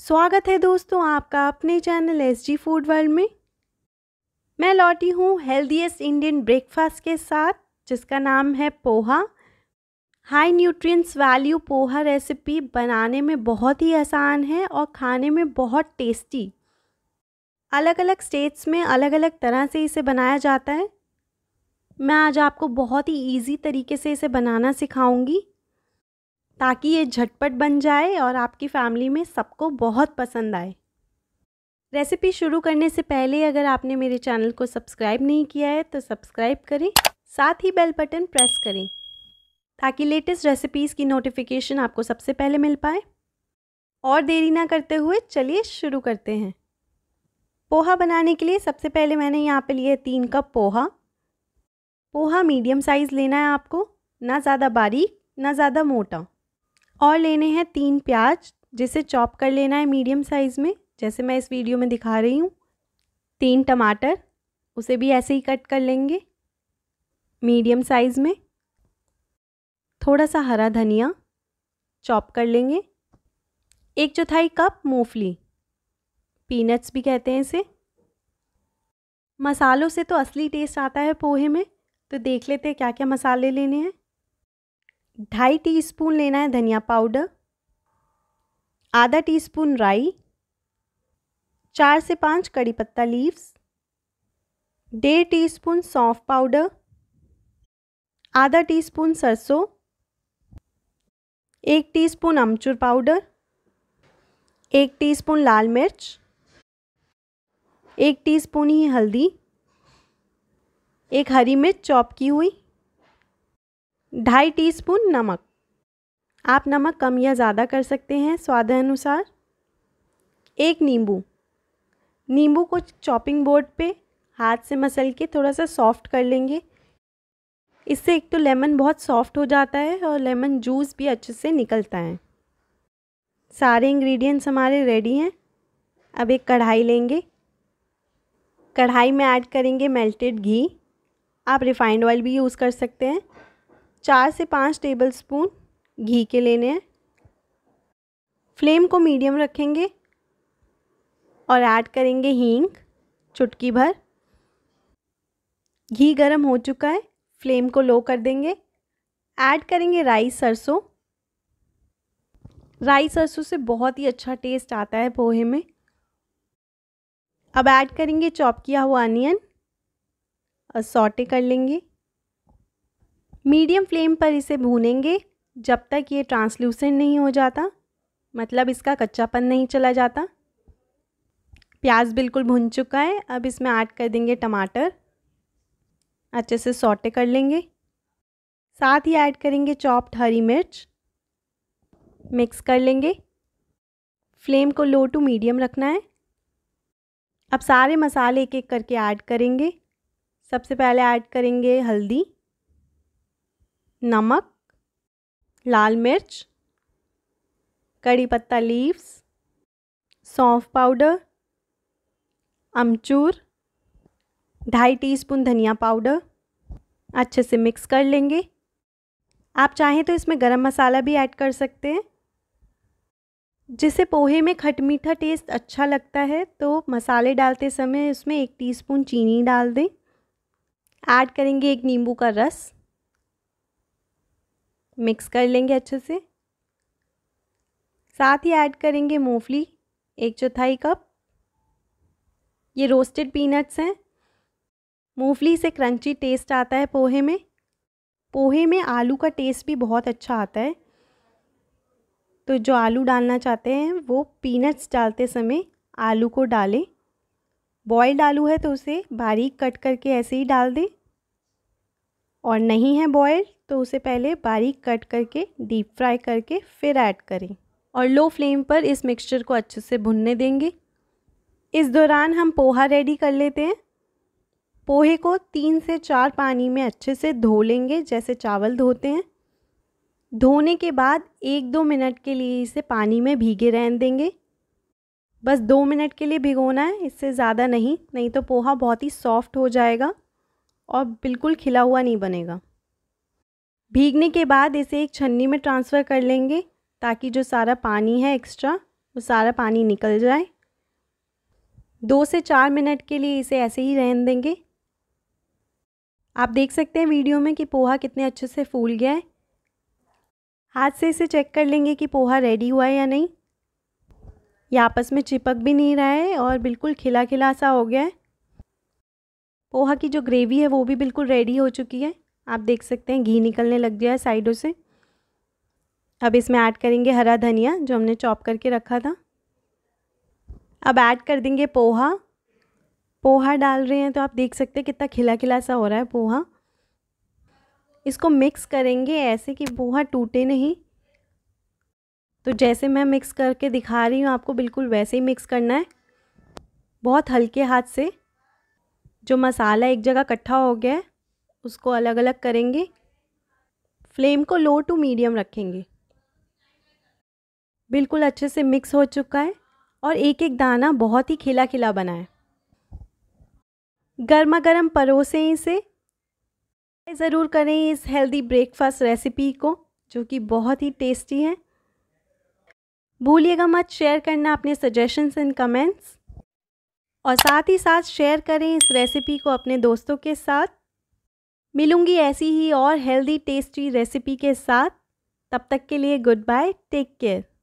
स्वागत है दोस्तों आपका अपने channel S G food world में मैं लौटी हूँ हेल्दीएस्ट इंडियन ब्रेकफास्ट के साथ जिसका नाम है poha high nutrients value poha recipe बनाने में बहुत ही आसान है और खाने में बहुत टेस्टी अलग अलग स्टेट्स में अलग अलग तरह से इसे बनाया जाता है मैं आज आपको बहुत ही इजी तरीके से इसे बनाना सिखाऊंगी ताकि ये झटपट बन जाए और आपकी फ़ैमिली में सबको बहुत पसंद आए रेसिपी शुरू करने से पहले अगर आपने मेरे चैनल को सब्सक्राइब नहीं किया है तो सब्सक्राइब करें साथ ही बेल बटन प्रेस करें ताकि लेटेस्ट रेसिपीज़ की नोटिफिकेशन आपको सबसे पहले मिल पाए और देरी ना करते हुए चलिए शुरू करते हैं पोहा बनाने के लिए सबसे पहले मैंने यहाँ पे लिए तीन cup poha poha medium size लेना है आपको ना ज़्यादा बारीक ना ज़्यादा मोटा और लेने हैं तीन प्याज जिसे चॉप कर लेना है मीडियम साइज़ में जैसे मैं इस वीडियो में दिखा रही हूँ तीन टमाटर उसे भी ऐसे ही कट कर लेंगे मीडियम साइज़ में थोड़ा सा हरा धनिया चॉप कर लेंगे एक चौथाई कप मूंगफली पीनट्स भी कहते हैं इसे मसालों से तो असली टेस्ट आता है पोहे में तो देख लेते हैं क्या क्या मसाले लेने हैं ढाई टीस्पून लेना है धनिया पाउडर आधा टीस्पून राई चार से पाँच कड़ी पत्ता लीव्स डेढ़ टीस्पून सौंफ पाउडर आधा टीस्पून सरसों एक टीस्पून अमचूर पाउडर एक टीस्पून लाल मिर्च एक टीस्पून ही हल्दी एक हरी मिर्च चॉप की हुई ढाई टीस्पून नमक आप नमक कम या ज़्यादा कर सकते हैं स्वाद अनुसार एक नींबू नींबू को चॉपिंग बोर्ड पे हाथ से मसल के थोड़ा सा सॉफ्ट कर लेंगे इससे एक तो लेमन बहुत सॉफ्ट हो जाता है और लेमन जूस भी अच्छे से निकलता है सारे इंग्रेडिएंट्स हमारे रेडी हैं अब एक कढ़ाई लेंगे कढ़ाई में ऐड करेंगे मेल्टेड घी आप रिफाइंड ऑयल भी यूज़ कर सकते हैं चार से पाँच टेबल स्पून घी के लेने हैं फ्लेम को मीडियम रखेंगे और ऐड करेंगे हींग चुटकी भर घी गर्म हो चुका है फ्लेम को लो कर देंगे ऐड करेंगे राई सरसों राई सरसों से बहुत ही अच्छा टेस्ट आता है पोहे में अब ऐड करेंगे चॉप किया हुआ अनियन और सॉटे कर लेंगे मीडियम फ्लेम पर इसे भूनेंगे जब तक ये ट्रांसलूसेंट नहीं हो जाता मतलब इसका कच्चापन नहीं चला जाता प्याज बिल्कुल भुन चुका है अब इसमें ऐड कर देंगे टमाटर अच्छे से सॉटे कर लेंगे साथ ही ऐड करेंगे चॉप्ड हरी मिर्च मिक्स कर लेंगे फ्लेम को लो टू मीडियम रखना है अब सारे मसाले एक एक करके ऐड करेंगे सबसे पहले ऐड करेंगे हल्दी नमक लाल मिर्च कड़ी पत्ता लीव्स सौंफ पाउडर अमचूर ढाई टीस्पून धनिया पाउडर अच्छे से मिक्स कर लेंगे आप चाहें तो इसमें गरम मसाला भी ऐड कर सकते हैं जिसे पोहे में खट मीठा टेस्ट अच्छा लगता है तो मसाले डालते समय उसमें एक टीस्पून चीनी डाल दें ऐड करेंगे एक नींबू का रस मिक्स कर लेंगे अच्छे से साथ ही ऐड करेंगे मूंगफली एक चौथाई कप ये रोस्टेड पीनट्स हैं मूंगफली से क्रंची टेस्ट आता है पोहे में पोहे में आलू का टेस्ट भी बहुत अच्छा आता है तो जो आलू डालना चाहते हैं वो पीनट्स डालते समय आलू को डालें बॉयल्ड आलू है तो उसे बारीक कट करके ऐसे ही डाल दें और नहीं है बॉयल तो उसे पहले बारीक कट करके डीप फ्राई करके फिर ऐड करें और लो फ्लेम पर इस मिक्सचर को अच्छे से भुनने देंगे इस दौरान हम पोहा रेडी कर लेते हैं पोहे को तीन से चार पानी में अच्छे से धो लेंगे जैसे चावल धोते हैं धोने के बाद एक दो मिनट के लिए इसे पानी में भीगे रहने देंगे बस दो मिनट के लिए भिगोना है इससे ज़्यादा नहीं नहीं तो पोहा बहुत ही सॉफ्ट हो जाएगा और बिल्कुल खिला हुआ नहीं बनेगा भीगने के बाद इसे एक छन्नी में ट्रांसफ़र कर लेंगे ताकि जो सारा पानी है एक्स्ट्रा वो सारा पानी निकल जाए दो से चार मिनट के लिए इसे ऐसे ही रहने देंगे आप देख सकते हैं वीडियो में कि पोहा कितने अच्छे से फूल गया है हाथ से इसे चेक कर लेंगे कि पोहा रेडी हुआ है या नहीं ये आपस में चिपक भी नहीं रहा है और बिल्कुल खिला खिला सा हो गया है पोहा की जो ग्रेवी है वो भी बिल्कुल रेडी हो चुकी है आप देख सकते हैं घी निकलने लग गया है साइडों से अब इसमें ऐड करेंगे हरा धनिया जो हमने चॉप करके रखा था अब ऐड कर देंगे पोहा पोहा डाल रहे हैं तो आप देख सकते हैं कितना खिला खिला सा हो रहा है पोहा इसको मिक्स करेंगे ऐसे कि पोहा टूटे नहीं तो जैसे मैं मिक्स करके दिखा रही हूँ आपको बिल्कुल वैसे ही मिक्स करना है बहुत हल्के हाथ से जो मसाला एक जगह इकट्ठा हो गया है उसको अलग अलग करेंगे फ्लेम को लो टू मीडियम रखेंगे बिल्कुल अच्छे से मिक्स हो चुका है और एक एक दाना बहुत ही खिला खिला बना है गर्मा गर्म परोसें इसे ज़रूर करें इस हेल्दी ब्रेकफास्ट रेसिपी को जो कि बहुत ही टेस्टी है भूलिएगा मत शेयर करना अपने सजेशंस एंड कमेंट्स और साथ ही साथ शेयर करें इस रेसिपी को अपने दोस्तों के साथ मिलूंगी ऐसी ही और हेल्दी टेस्टी रेसिपी के साथ तब तक के लिए गुड बाय टेक केयर